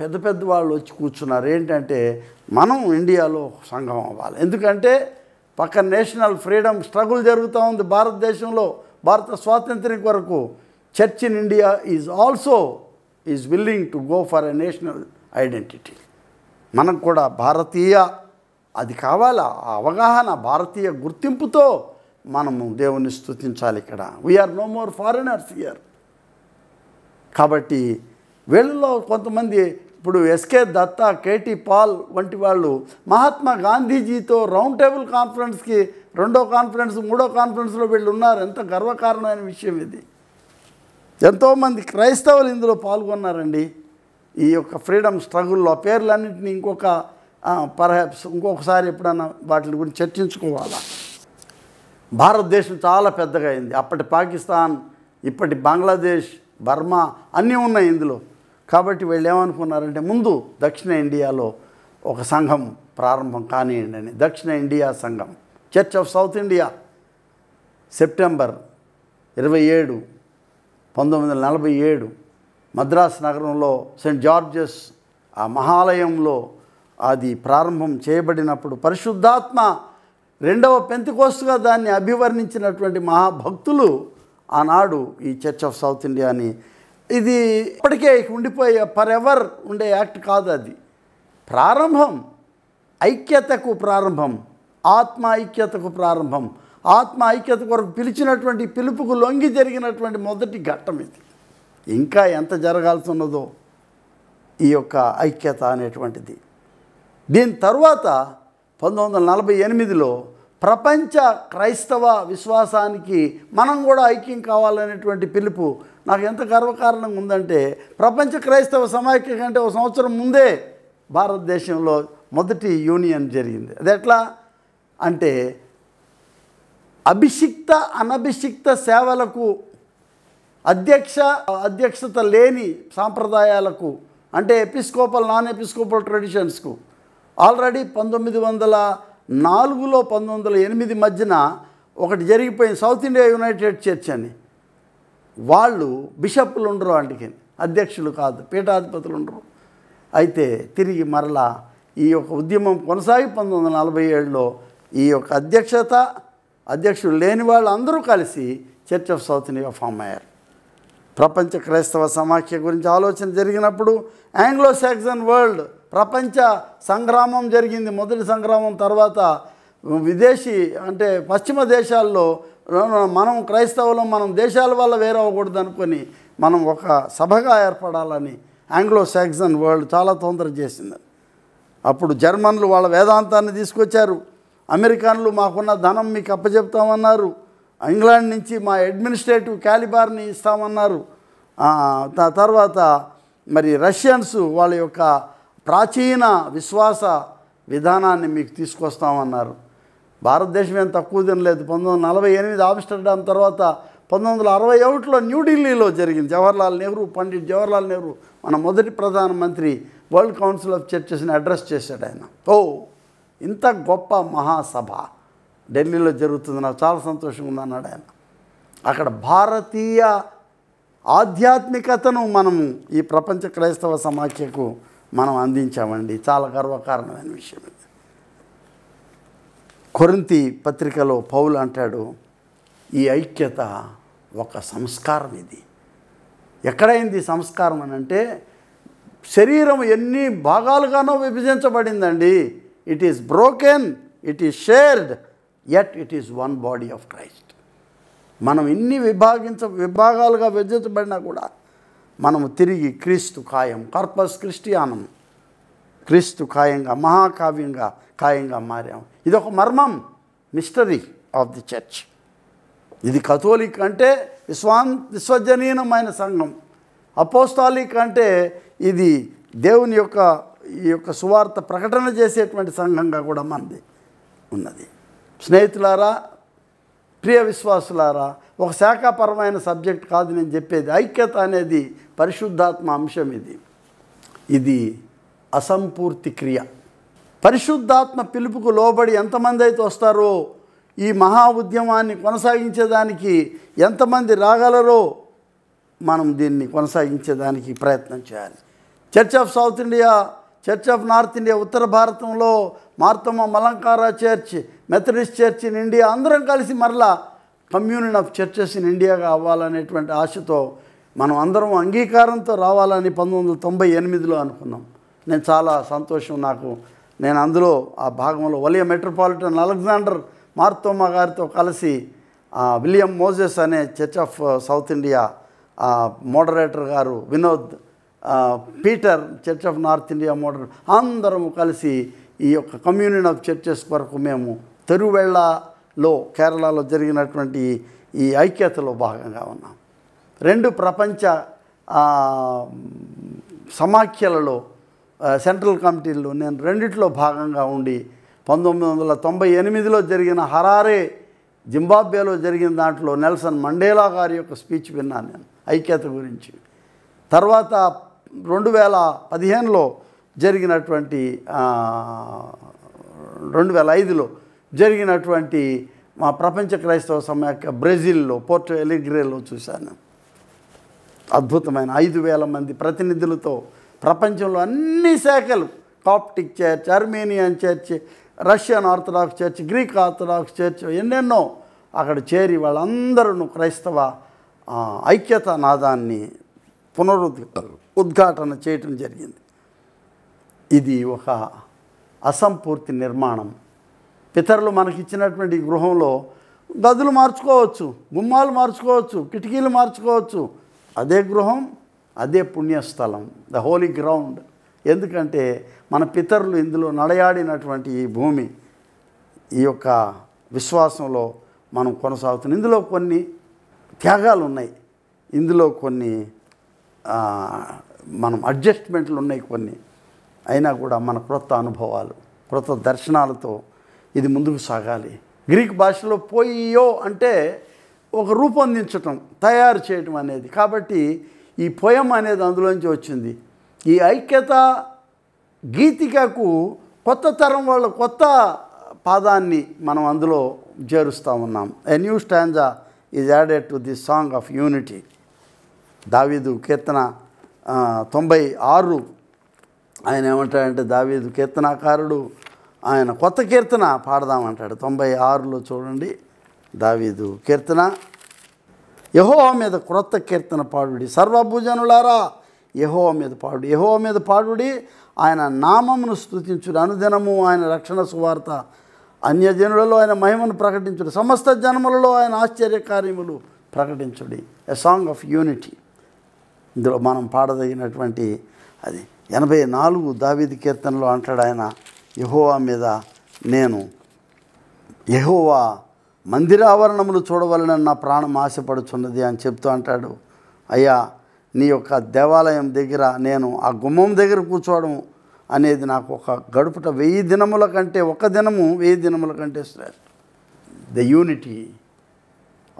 పెద్ద పెద్ద వాళ్ళు వచ్చి కూర్చున్నారు ఏంటంటే మనం ఇండియాలో సంఘం అవ్వాలి ఎందుకంటే పక్క నేషనల్ ఫ్రీడమ్ స్ట్రగుల్ జరుగుతూ ఉంది భారతదేశంలో భారత స్వాతంత్ర్యం కొరకు church in India is also is willing to go for a national identity. మనం కూడా భారతీయ అది కావాల ఆ అవగాహన భారతీయ గుర్తింపుతో మనము దేవుని స్థుతించాలి ఇక్కడ we are no more foreigners here కాబట్టి వీళ్ళలో కొంతమంది ఇప్పుడు ఎస్కే దత్తా కేటీ పాల్ వంటి వాళ్ళు మహాత్మా గాంధీజీతో రౌండ్ టేబుల్ కాన్ఫరెన్స్కి రెండో కాన్ఫరెన్స్ మూడో కాన్ఫరెన్స్లో వీళ్ళు ఉన్నారు ఎంత గర్వకారణమైన విషయం ఇది ఎంతోమంది క్రైస్తవులు ఇందులో పాల్గొన్నారండి ఈ యొక్క ఫ్రీడమ్ స్ట్రగుల్లో పేర్లన్నింటినీ ఇంకొక పర్హాప్స్ ఇంకొకసారి ఎప్పుడన్నా వాటి గురించి చర్చించుకోవాలా భారతదేశం చాలా పెద్దగా అయింది అప్పటి పాకిస్తాన్ ఇప్పటి బంగ్లాదేశ్ బర్మా అన్నీ ఉన్నాయి ఇందులో కాబట్టి వీళ్ళు ఏమనుకున్నారంటే ముందు దక్షిణ ఇండియాలో ఒక సంఘం ప్రారంభం కానివ్వండి అని దక్షిణ ఇండియా సంఘం church of south India September ఇరవై ఏడు పంతొమ్మిది వందల నలభై ఏడు మద్రాసు నగరంలో సెయింట్ జార్జెస్ ఆ మహాలయంలో అది ప్రారంభం చేయబడినప్పుడు పరిశుద్ధాత్మ రెండవ పెంతికోస్తుగా దాన్ని అభివర్ణించినటువంటి మహాభక్తులు ఆనాడు ఈ చర్చ్ ఆఫ్ సౌత్ ఇండియా అని ఇది ఇప్పటికే ఉండిపోయే పర్ ఎవర్ ఉండే యాక్ట్ కాదు అది ప్రారంభం ఐక్యతకు ప్రారంభం ఆత్మ ఐక్యతకు ప్రారంభం ఆత్మ ఐక్యత కొరకు పిలిచినటువంటి పిలుపుకు లొంగి జరిగినటువంటి మొదటి ఘట్టం ఇది ఇంకా ఎంత జరగాల్సి ఉన్నదో ఈ యొక్క ఐక్యత అనేటువంటిది దీని తర్వాత పంతొమ్మిది వందల నలభై ఎనిమిదిలో ప్రపంచ క్రైస్తవ విశ్వాసానికి మనం కూడా ఐక్యం కావాలనేటువంటి పిలుపు నాకు ఎంత గర్వకారణంగా ఉందంటే ప్రపంచ క్రైస్తవ సమైక్య కంటే ఒక సంవత్సరం ముందే భారతదేశంలో మొదటి యూనియన్ జరిగింది అది ఎట్లా అంటే అభిషిక్త అనభిషిక్త సేవలకు అధ్యక్ష అధ్యక్షత లేని సాంప్రదాయాలకు అంటే ఎపిస్కోపల్ నాన్ ఎపిస్కోపల్ ట్రెడిషన్స్కు ఆల్రెడీ పంతొమ్మిది వందల నాలుగులో పంతొమ్మిది వందల ఎనిమిది మధ్యన ఒకటి జరిగిపోయింది సౌత్ ఇండియా యునైటెడ్ చర్చ్ అని వాళ్ళు బిషప్లు ఉండరు అందుకని అధ్యక్షులు కాదు పీఠాధిపతులు ఉండరు అయితే తిరిగి మరలా ఈ యొక్క ఉద్యమం కొనసాగి పంతొమ్మిది వందల నలభై ఏడులో ఈ యొక్క అధ్యక్షత అధ్యక్షుడు లేని వాళ్ళు అందరూ కలిసి church of south India form అయ్యారు ప్రపంచ క్రైస్తవ సమాఖ్య గురించి ఆలోచన జరిగినప్పుడు ఆంగ్లో సాక్సన్ వరల్డ్ ప్రపంచ సంగ్రామం జరిగింది మొదటి సంగ్రామం తర్వాత విదేశీ అంటే పశ్చిమ దేశాల్లో మనం క్రైస్తవులు మనం దేశాల వల్ల వేరవ్వకూడదు అనుకొని మనం ఒక సభగా ఏర్పడాలని ఆంగ్లో సాక్సన్ వరల్డ్ చాలా తొందర చేసింది అప్పుడు జర్మన్లు వాళ్ళ వేదాంతాన్ని తీసుకొచ్చారు అమెరికన్లు మాకున్న ధనం మీకు అప్పచెప్తామన్నారు ఇంగ్లాండ్ నుంచి మా అడ్మినిస్ట్రేటివ్ క్యాలిబార్ని ఇస్తామన్నారు తర్వాత మరి రష్యన్స్ వాళ్ళ యొక్క ప్రాచీన విశ్వాస విధానాన్ని మీకు తీసుకొస్తామన్నారు భారతదేశం ఏం తక్కువ తినలేదు పంతొమ్మిది వందల నలభై ఎనిమిది ఆమ్స్టర్డామ్ తర్వాత పంతొమ్మిది వందల అరవై ఒకటిలో న్యూఢిల్లీలో జరిగింది జవహర్లాల్ నెహ్రూ పండిట్ జవహర్లాల్ నెహ్రూ మన మొదటి ప్రధానమంత్రి వరల్డ్ కౌన్సిల్ ఆఫ్ చర్చెస్ని అడ్రస్ చేశాడు ఆయన ఓ ఇంత గొప్ప మహాసభ ఢిల్లీలో జరుగుతుంది నాకు చాలా సంతోషంగా అన్నాడు ఆయన అక్కడ భారతీయ ఆధ్యాత్మికతను మనం ఈ ప్రపంచ క్రైస్తవ సమాఖ్యకు మనం అందించామండి చాలా గర్వకారణమైన విషయం ఇది కొరింతి పత్రికలో పౌలు అంటాడు ఈ ఐక్యత ఒక సంస్కారం ఇది ఎక్కడైంది సంస్కారం అని అంటే శరీరం ఎన్ని భాగాలుగానో విభజించబడిందండి it is broken it is shared yet it is one body of Christ మనం ఇన్ని విభాగించ విభాగాలుగా విభజించబడినా కూడా మనము తిరిగి క్రీస్తు కాయం కర్పస్ క్రిస్టియానం క్రీస్తు ఖాయంగా మహాకావ్యంగా ఖాయంగా మారాం ఇది ఒక మర్మం మిస్టరీ ఆఫ్ ది చర్చ్ ఇది కథోలిక్ అంటే విశ్వాన్ విశ్వజనీయమైన సంఘం అపోస్తాలిక్ అంటే ఇది దేవుని యొక్క ఈ యొక్క సువార్త ప్రకటన చేసేటువంటి సంఘంగా కూడా మనది ఉన్నది స్నేహితులారా ప్రియ విశ్వాసులారా ఒక శాఖాపరమైన సబ్జెక్ట్ కాదు నేను చెప్పేది ఐక్యత అనేది పరిశుద్ధాత్మ అంశం ఇది ఇది అసంపూర్తి క్రియ పరిశుద్ధాత్మ పిలుపుకు లోబడి ఎంతమంది అయితే వస్తారో ఈ మహా ఉద్యమాన్ని కొనసాగించేదానికి ఎంతమంది రాగలరో మనం దీన్ని కొనసాగించేదానికి ప్రయత్నం చేయాలి church of south India church of north India ఉత్తర భారతంలో Marthoma Malankara church Methodist church in India అందరం కలిసి మరలా కమ్యూనిటీ ఆఫ్ చర్చెస్ ఇన్ ఇండియాగా అవ్వాలనేటువంటి ఆశతో మనం అందరం అంగీకారంతో రావాలని పంతొమ్మిది వందల తొంభై ఎనిమిదిలో అనుకున్నాం నేను చాలా సంతోషం నాకు నేను అందులో ఆ భాగంలో వలియ మెట్రోపాలిటన్ అలెగ్జాండర్ మార్తోమా గారితో కలిసి విలియం మోజెస్ అనే church of south India moderator గారు Vinod Peter church of north India modern అందరము కలిసి ఈ యొక్క కమ్యూనిటీ ఆఫ్ చర్చెస్ కొరకు మేము తెరువెళ్ళలో కేరళలో జరిగినటువంటి ఈ ఐక్యతలో భాగంగా ఉన్నాం రెండు ప్రపంచ సమాఖ్యలలో సెంట్రల్ కమిటీలు నేను రెండిట్లో భాగంగా ఉండి పంతొమ్మిది వందల తొంభై ఎనిమిదిలో జరిగిన హరారే జింబాబ్వేలో జరిగిన దాంట్లో నెల్సన్ మండేలా గారి యొక్క స్పీచ్ విన్నాను నేను ఐక్యత గురించి తర్వాత రెండు వేల పదిహేనులో జరిగినటువంటి రెండు వేల ఐదులో జరిగినటువంటి మా ప్రపంచ క్రైస్తవ సమయ బ్రెజిల్లో పోర్టో ఎలిగ్రేలో చూశాను అద్భుతమైన ఐదు వేల మంది ప్రతినిధులతో ప్రపంచంలో అన్ని శాఖలు Coptic church Armenian church Russian orthodox church Greek orthodox church ఎన్నెన్నో అక్కడ చేరి వాళ్ళందరూ క్రైస్తవ ఐక్యత నాదాన్ని పునరుద్ ఉద్ఘాటన చేయటం జరిగింది ఇది ఒక అసంపూర్తి నిర్మాణం పితరులు మనకిచ్చినటువంటి గృహంలో గదులు మార్చుకోవచ్చు గుమ్మాలు మార్చుకోవచ్చు కిటికీలు మార్చుకోవచ్చు అదే గృహం అదే పుణ్యస్థలం ద హోలీ గ్రౌండ్ ఎందుకంటే మన పితరులు ఇందులో నడయాడినటువంటి ఈ భూమి ఈ యొక్క విశ్వాసంలో మనం కొనసాగుతున్నాం ఇందులో కొన్ని త్యాగాలు ఉన్నాయి ఇందులో కొన్ని మనం అడ్జస్ట్మెంట్లు ఉన్నాయి కొన్ని అయినా కూడా మన క్రొత్త అనుభవాలు క్రొత్త దర్శనాలతో ఇది ముందుకు సాగాలి గ్రీక్ భాషలో పోయియో అంటే ఒక రూపొందించటం తయారు చేయటం అనేది కాబట్టి ఈ పొయం అనేది అందులోంచి వచ్చింది ఈ ఐక్యత గీతికకు కొత్త తరం వాళ్ళ కొత్త పాదాన్ని మనం అందులో చేరుస్తూ ఉన్నాం a new stanza is added to the song of unity దావీదు కీర్తన తొంభై ఆరు ఆయన ఏమంటాడంటే దావీదు కీర్తనాకారుడు ఆయన కొత్త కీర్తన పాడదామంటాడు తొంభై ఆరులో చూడండి దావీదు కీర్తన యహోవ మీద క్రొత్త కీర్తన పాడుడి సర్వభుజనులారా యహోవ మీద పాడు యహోవ మీద పాడుడి ఆయన నామమును స్థుతించుడు అనుదినము ఆయన రక్షణ సువార్త అన్యజనులలో ఆయన మహిమను ప్రకటించుడు సమస్త జన్మలలో ఆయన ఆశ్చర్య కార్యములు ప్రకటించుడి ఎ సాంగ్ ఆఫ్ యూనిటీ ఇందులో మనం పాడదగినటువంటి అది ఎనభై నాలుగు దావీది కీర్తనలో అంటాడు ఆయన యహోవా మీద నేను యహోవా మందిరావరణములు చూడవలన నా ప్రాణం ఆశపడుచున్నది అని చెప్తూ అంటాడు అయ్యా నీ యొక్క దేవాలయం దగ్గర నేను ఆ గుమ్మం దగ్గర కూర్చోవడం అనేది నాకు ఒక గడుపుట వెయ్యి దినముల కంటే ఒక దినము వెయ్యి దినముల కంటే శ్రేష్ట the unity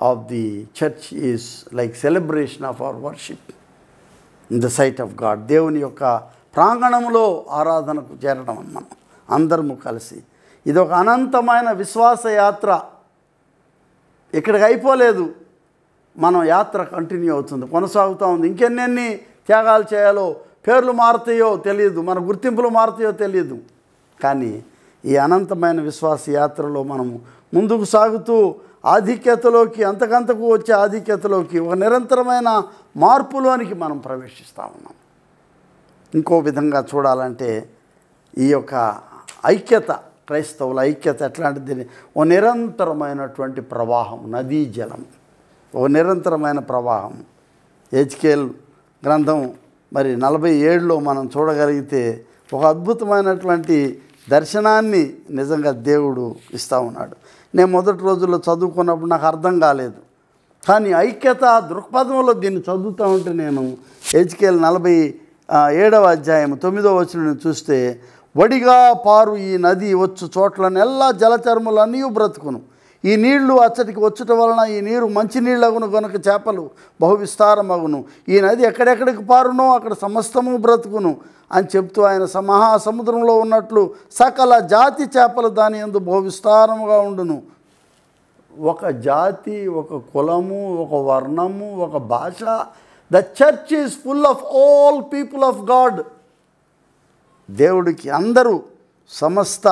of the church is like celebration of our worship in the sight of God దేవుని యొక్క ప్రాంగణంలో ఆరాధనకు చేరడం మనం అందరము కలిసి ఇది ఒక అనంతమైన విశ్వాస యాత్ర ఇక్కడికి అయిపోలేదు మనం యాత్ర కంటిన్యూ అవుతుంది కొనసాగుతూ ఉంది ఇంకెన్నెన్ని త్యాగాలు చేయాలో పేర్లు మారుతాయో తెలియదు మన గుర్తింపులు మారుతాయో తెలియదు కానీ ఈ అనంతమైన విశ్వాస యాత్రలో మనము ముందుకు సాగుతూ ఆధిక్యతలోకి అంతకంతకు వచ్చే ఆధిక్యతలోకి ఒక నిరంతరమైన మార్పులోనికి మనం ప్రవేశిస్తూ ఉన్నాం ఇంకో విధంగా చూడాలంటే ఈ యొక్క ఐక్యత క్రైస్తవుల ఐక్యత ఎట్లాంటిది ఓ నిరంతరమైనటువంటి ప్రవాహం నదీ జలం ఓ నిరంతరమైన ప్రవాహం హెచ్కేఎల్ గ్రంథం మరి నలభై ఏడులో మనం చూడగలిగితే ఒక అద్భుతమైనటువంటి దర్శనాన్ని నిజంగా దేవుడు ఇస్తూ ఉన్నాడు నేను మొదటి రోజుల్లో చదువుకున్నప్పుడు నాకు అర్థం కాలేదు కానీ ఐక్యత దృక్పథంలో దీన్ని చదువుతూ ఉంటే నేను హెచ్కేఎల్ నలభై ఏడవ అధ్యాయం తొమ్మిదవ వచ్చిన చూస్తే వడిగా పారు ఈ నది వచ్చు చోట్లనెల్లా జలచరములన్నీ బ్రతుకును ఈ నీళ్లు అచ్చటికి వచ్చటం వలన ఈ నీరు మంచి అగును గనుక చేపలు బహువిస్తారమగును ఈ నది ఎక్కడెక్కడికి పారునో అక్కడ సమస్తము బ్రతుకును అని చెప్తూ ఆయన సమహా సముద్రంలో ఉన్నట్లు సకల జాతి చేపలు దాని ఎందు బహువిస్తారముగా ఉండును ఒక జాతి ఒక కులము ఒక వర్ణము ఒక భాష the church is full of all people of God దేవుడికి అందరూ సమస్త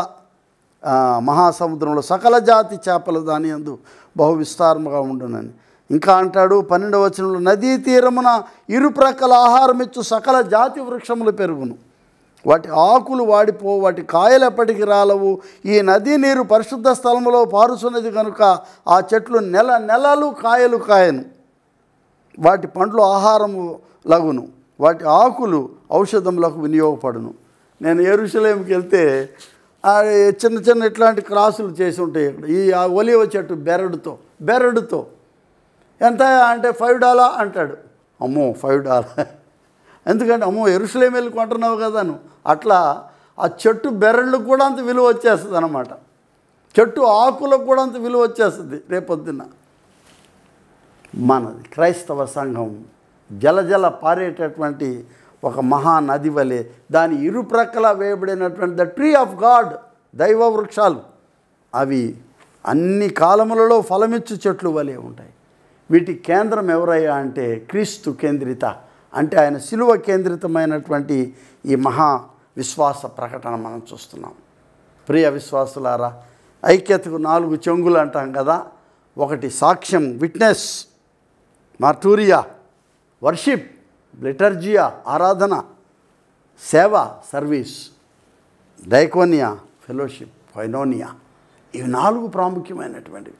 మహాసముద్రంలో సకల జాతి చేపలు దాని అందు బహు విస్తారముగా ఉండునని ఇంకా అంటాడు పన్నెండవ వచనంలో నదీ తీరమున ఇరుప్రక్కల ఆహారం ఇచ్చు సకల జాతి వృక్షములు పెరుగును వాటి ఆకులు వాడిపో వాటి కాయలు ఎప్పటికి రాలవు ఈ నదీ నీరు పరిశుద్ధ స్థలంలో పారుచున్నది కనుక ఆ చెట్లు నెల నెలలు కాయలు కాయను వాటి పండ్లు ఆహారము లగును వాటి ఆకులు ఔషధములకు వినియోగపడును నేను ఏరుశలేంకి వెళ్తే చిన్న చిన్న ఇట్లాంటి క్రాసులు చేసి ఉంటాయి ఇక్కడ ఈ ఆ ఒలివ చెట్టు బెరడుతో బెరడుతో ఎంత అంటే ఫైవ్ డాలా అంటాడు అమ్మో ఫైవ్ డాలా ఎందుకంటే అమ్మో ఎరుసలేం వెళ్ళి కొంటున్నావు కదా నువ్వు అట్లా ఆ చెట్టు బెరళ్ళు కూడా అంత విలువ వచ్చేస్తుంది అనమాట చెట్టు ఆకులకు కూడా అంత విలువ వచ్చేస్తుంది రేపొద్దున్న మనది క్రైస్తవ సంఘం జలజల పారేటటువంటి ఒక మహానది వలె దాని ఇరుప్రక్కల వేయబడినటువంటి ద ట్రీ ఆఫ్ గాడ్ దైవ వృక్షాలు అవి అన్ని కాలములలో ఫలమిచ్చు చెట్లు వలె ఉంటాయి వీటి కేంద్రం ఎవరయ్యా అంటే క్రీస్తు కేంద్రిత అంటే ఆయన శిలువ కేంద్రితమైనటువంటి ఈ మహా విశ్వాస ప్రకటన మనం చూస్తున్నాం ప్రియ విశ్వాసులారా ఐక్యతకు నాలుగు చెంగులు అంటాం కదా ఒకటి సాక్ష్యం విట్నెస్ మార్టూరియా వర్షిప్ లిటర్జియా ఆరాధన సేవ సర్వీస్ డైకోనియా ఫెలోషిప్ ఫైనోనియా ఇవి నాలుగు ప్రాముఖ్యమైనటువంటివి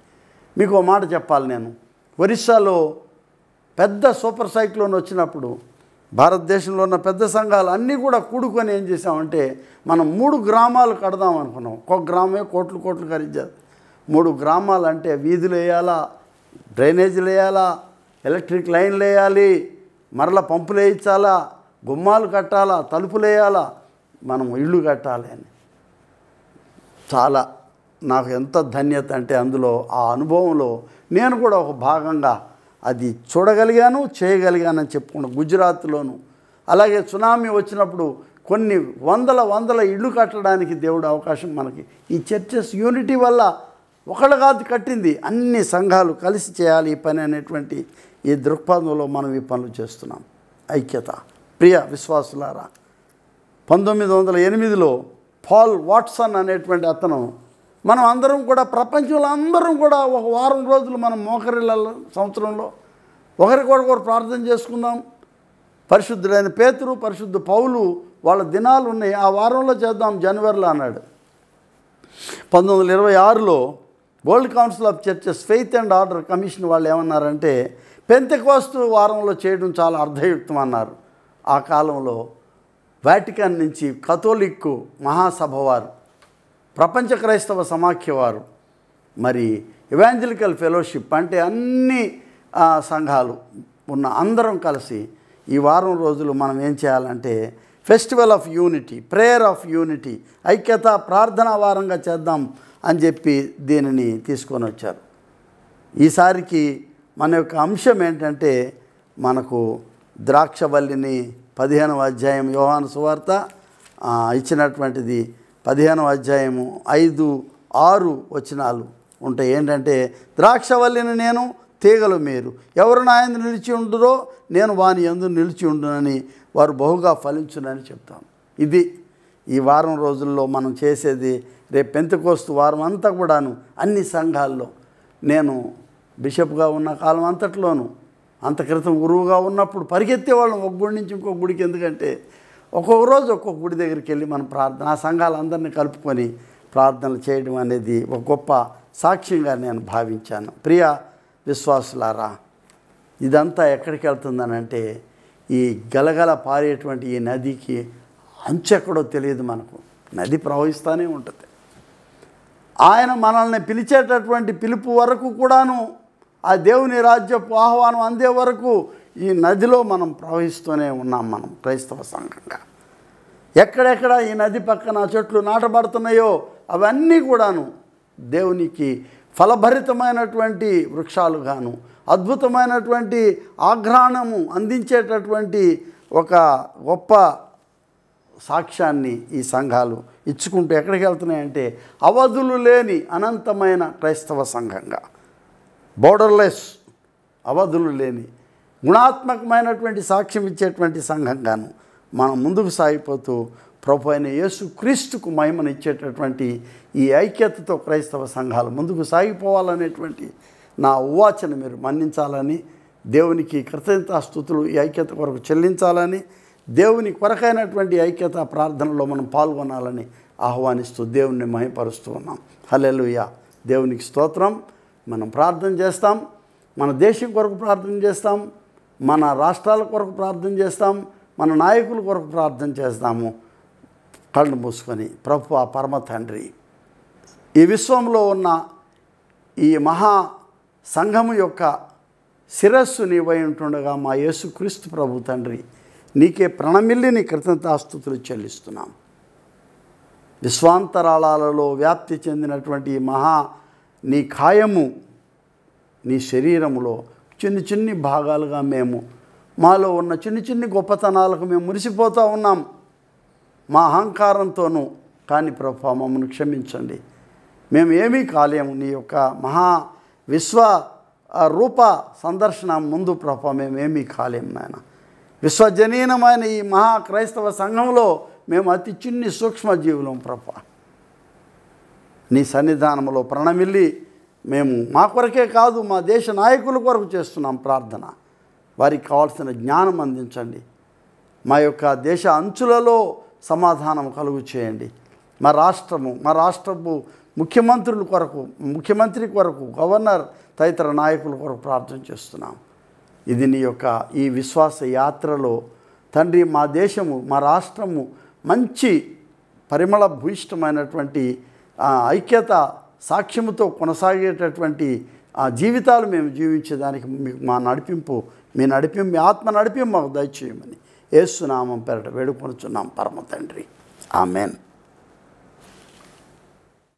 మీకు మాట చెప్పాలి నేను ఒరిస్సాలో పెద్ద సూపర్ సైక్లోన్ వచ్చినప్పుడు భారతదేశంలో ఉన్న పెద్ద సంఘాలు అన్నీ కూడా కూడుకొని ఏం చేసామంటే మనం మూడు గ్రామాలు కడదాం అనుకున్నాం ఒక్కొక్క గ్రామే కోట్లు కోట్లు ఖరీదు మూడు గ్రామాలు అంటే వీధులు వేయాలా డ్రైనేజీలు వేయాలా ఎలక్ట్రిక్ లైన్లు వేయాలి మరల పంపులేయించాలా గుమ్మాలు కట్టాలా తలుపులేయాలా మనం ఇళ్ళు కట్టాలి అని చాలా నాకు ఎంత ధన్యత అంటే అందులో ఆ అనుభవంలో నేను కూడా ఒక భాగంగా అది చూడగలిగాను చేయగలిగానని చెప్పుకున్న గుజరాత్లోను అలాగే సునామీ వచ్చినప్పుడు కొన్ని వందల వందల ఇళ్ళు కట్టడానికి దేవుడు అవకాశం మనకి ఈ చర్చెస్ యూనిటీ వల్ల ఒకళ్ళు కాదు కట్టింది అన్ని సంఘాలు కలిసి చేయాలి ఈ పని అనేటువంటి ఈ దృక్పథంలో మనం ఈ పనులు చేస్తున్నాం ఐక్యత ప్రియ విశ్వాసులారా పంతొమ్మిది వందల ఎనిమిదిలో పాల్ వాట్సన్ అనేటువంటి అతను మనం అందరం కూడా ప్రపంచంలో అందరం కూడా ఒక వారం రోజులు మనం మోకరిళ్ళ సంవత్సరంలో ఒకరికొకరు ప్రార్థన చేసుకుందాం పరిశుద్ధులైన పేతురు పరిశుద్ధ పౌలు వాళ్ళ దినాలు ఉన్నాయి ఆ వారంలో చేద్దాం జనవరిలో అన్నాడు పంతొమ్మిది వందల ఇరవై ఆరులో world council of churches faith and order commission వాళ్ళు ఏమన్నారంటే పెంతకోస్తు వారంలో చేయడం చాలా అర్థయుక్తం అన్నారు ఆ కాలంలో వాటికన్ నుంచి కథోలిక్కు మహాసభ వారు ప్రపంచ క్రైస్తవ సమాఖ్యవారు మరి ఇవాంజలికల్ ఫెలోషిప్ అంటే అన్ని సంఘాలు ఉన్న అందరం కలిసి ఈ వారం రోజులు మనం ఏం చేయాలంటే festival of unity prayer of unity ఐక్యత ప్రార్థనా వారంగా చేద్దాం అని చెప్పి దీనిని తీసుకొని వచ్చారు ఈసారికి మన యొక్క అంశం ఏంటంటే మనకు ద్రాక్షవల్లిని పదిహేనవ అధ్యాయం యోహాను సువార్త ఇచ్చినటువంటిది పదిహేనవ అధ్యాయము ఐదు ఆరు వచనాలు ఉంటాయి ఏంటంటే ద్రాక్షవల్లిని నేను తీగలు మీరు ఎవరు నా ఎందు నిలిచి ఉండురో నేను వాని ఎందు నిలిచి ఉండునని వారు బహుగా ఫలించునని చెప్తాను ఇది ఈ వారం రోజుల్లో మనం చేసేది రేపు పెంతకోస్తు వారం అంతా కూడాను అన్ని సంఘాల్లో నేను బిషప్గా ఉన్న కాలం అంతట్లోను అంత క్రితం గురువుగా ఉన్నప్పుడు పరిగెత్తే వాళ్ళం ఒక గుడి నుంచి ఇంకొక గుడికి ఎందుకంటే ఒక్కొక్క రోజు ఒక్కొక్క గుడి దగ్గరికి వెళ్ళి మనం ప్రార్థన ఆ సంఘాలందరినీ కలుపుకొని ప్రార్థనలు చేయడం అనేది ఒక గొప్ప సాక్ష్యంగా నేను భావించాను ప్రియ విశ్వాసులారా ఇదంతా ఎక్కడికి వెళ్తుందనంటే ఈ గలగల పారేటువంటి ఈ నదికి అంచెక్కడో తెలియదు మనకు నది ప్రవహిస్తూనే ఉంటుంది ఆయన మనల్ని పిలిచేటటువంటి పిలుపు వరకు కూడాను ఆ దేవుని రాజ్యపు ఆహ్వానం అందే వరకు ఈ నదిలో మనం ప్రవహిస్తూనే ఉన్నాం మనం క్రైస్తవ సంఘంగా ఎక్కడెక్కడ ఈ నది పక్కన చెట్లు నాటబడుతున్నాయో అవన్నీ కూడాను దేవునికి ఫలభరితమైనటువంటి వృక్షాలుగాను అద్భుతమైనటువంటి ఆఘ్రాణము అందించేటటువంటి ఒక గొప్ప సాక్ష్యాన్ని ఈ సంఘాలు ఇచ్చుకుంటూ ఎక్కడికి వెళ్తున్నాయంటే అవధులు లేని అనంతమైన క్రైస్తవ సంఘంగా బోర్డర్లెస్ అవధులు లేని గుణాత్మకమైనటువంటి సాక్ష్యం ఇచ్చేటువంటి సంఘంగాను మనం ముందుకు సాగిపోతూ ప్రభు అయిన యేసు క్రీస్తుకు మహిమనిచ్చేటటువంటి ఈ ఐక్యతతో క్రైస్తవ సంఘాలు ముందుకు సాగిపోవాలనేటువంటి నా ఉవాచన మీరు మన్నించాలని దేవునికి కృతజ్ఞతాస్థుతులు ఈ ఐక్యత కొరకు చెల్లించాలని దేవుని కొరకైనటువంటి ఐక్యత ప్రార్థనలో మనం పాల్గొనాలని ఆహ్వానిస్తూ దేవుణ్ణి మహిపరుస్తూ ఉన్నాం హలెలుయ దేవునికి స్తోత్రం మనం ప్రార్థన చేస్తాం మన దేశం కొరకు ప్రార్థన చేస్తాం మన రాష్ట్రాల కొరకు ప్రార్థన చేస్తాం మన నాయకుల కొరకు ప్రార్థన చేస్తాము కళ్ళు మూసుకొని ప్రభు ఆ పరమ తండ్రి ఈ విశ్వంలో ఉన్న ఈ మహా సంఘము యొక్క శిరస్సు నీవై ఉంటుండగా మా యేసుక్రీస్తు ప్రభు తండ్రి నీకే ప్రణమిల్లి నీ కృతజ్ఞతాస్థుతులు చెల్లిస్తున్నాం విశ్వాంతరాళాలలో వ్యాప్తి చెందినటువంటి ఈ మహా నీ ఖాయము నీ శరీరములో చిన్ని చిన్ని భాగాలుగా మేము మాలో ఉన్న చిన్ని చిన్ని గొప్పతనాలకు మేము మురిసిపోతూ ఉన్నాం మా అహంకారంతోనూ కానీ ప్రభా మమ్మల్ని క్షమించండి మేము ఏమీ కాలేము నీ యొక్క మహా విశ్వ రూప సందర్శన ముందు ప్రభా మేము ఏమీ కాలేము నాయన విశ్వజనీయమైన ఈ మహా క్రైస్తవ సంఘంలో మేము అతి చిన్ని సూక్ష్మజీవులం ప్రభ నీ సన్నిధానంలో ప్రణమిల్లి మేము మా కొరకే కాదు మా దేశ నాయకుల కొరకు చేస్తున్నాం ప్రార్థన వారికి కావాల్సిన జ్ఞానం అందించండి మా యొక్క దేశ అంచులలో సమాధానం కలుగు చేయండి మా రాష్ట్రము మా రాష్ట్రపు ముఖ్యమంత్రుల కొరకు ముఖ్యమంత్రి కొరకు గవర్నర్ తదితర నాయకుల కొరకు ప్రార్థన చేస్తున్నాం ఇది నీ యొక్క ఈ విశ్వాస యాత్రలో తండ్రి మా దేశము మా రాష్ట్రము మంచి పరిమళ భూయిష్టమైనటువంటి ఐక్యత సాక్ష్యముతో కొనసాగేటటువంటి ఆ జీవితాలు మేము జీవించేదానికి మీకు మా నడిపింపు మీ నడిపింపు మీ ఆత్మ నడిపి మాకు దయచేయమని ఏసునామం పేరట వేడుకొనుచున్నాం పరమ తండ్రి ఆమెన్